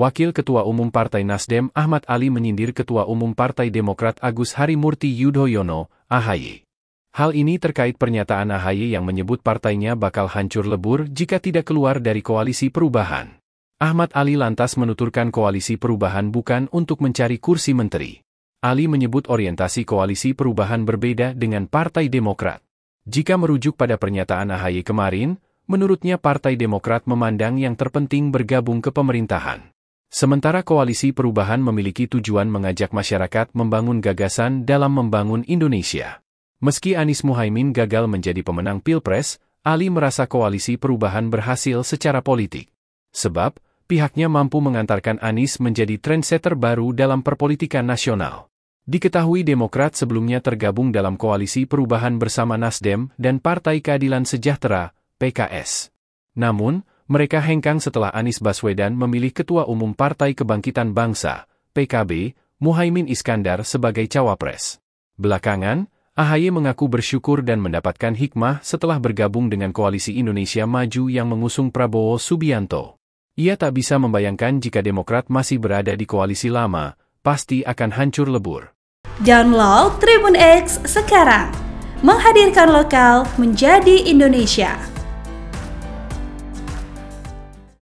Wakil Ketua Umum Partai Nasdem Ahmad Ali menyindir Ketua Umum Partai Demokrat Agus Harimurti Yudhoyono, AHY. Hal ini terkait pernyataan AHY yang menyebut partainya bakal hancur lebur jika tidak keluar dari koalisi perubahan. Ahmad Ali lantas menuturkan koalisi perubahan bukan untuk mencari kursi menteri. Ali menyebut orientasi koalisi perubahan berbeda dengan Partai Demokrat. Jika merujuk pada pernyataan AHY kemarin, menurutnya Partai Demokrat memandang yang terpenting bergabung ke pemerintahan. Sementara Koalisi Perubahan memiliki tujuan mengajak masyarakat membangun gagasan dalam membangun Indonesia. Meski Anies Muhaimin gagal menjadi pemenang Pilpres, Ali merasa Koalisi Perubahan berhasil secara politik. Sebab, pihaknya mampu mengantarkan Anies menjadi trendsetter baru dalam perpolitikan nasional. Diketahui Demokrat sebelumnya tergabung dalam Koalisi Perubahan bersama Nasdem dan Partai Keadilan Sejahtera, PKS. Namun, mereka hengkang setelah Anies Baswedan memilih Ketua Umum Partai Kebangkitan Bangsa, PKB, Muhaimin Iskandar sebagai cawapres. Belakangan, AHY mengaku bersyukur dan mendapatkan hikmah setelah bergabung dengan Koalisi Indonesia Maju yang mengusung Prabowo Subianto. Ia tak bisa membayangkan jika Demokrat masih berada di koalisi lama, pasti akan hancur lebur. Download Tribun X sekarang, menghadirkan lokal menjadi Indonesia.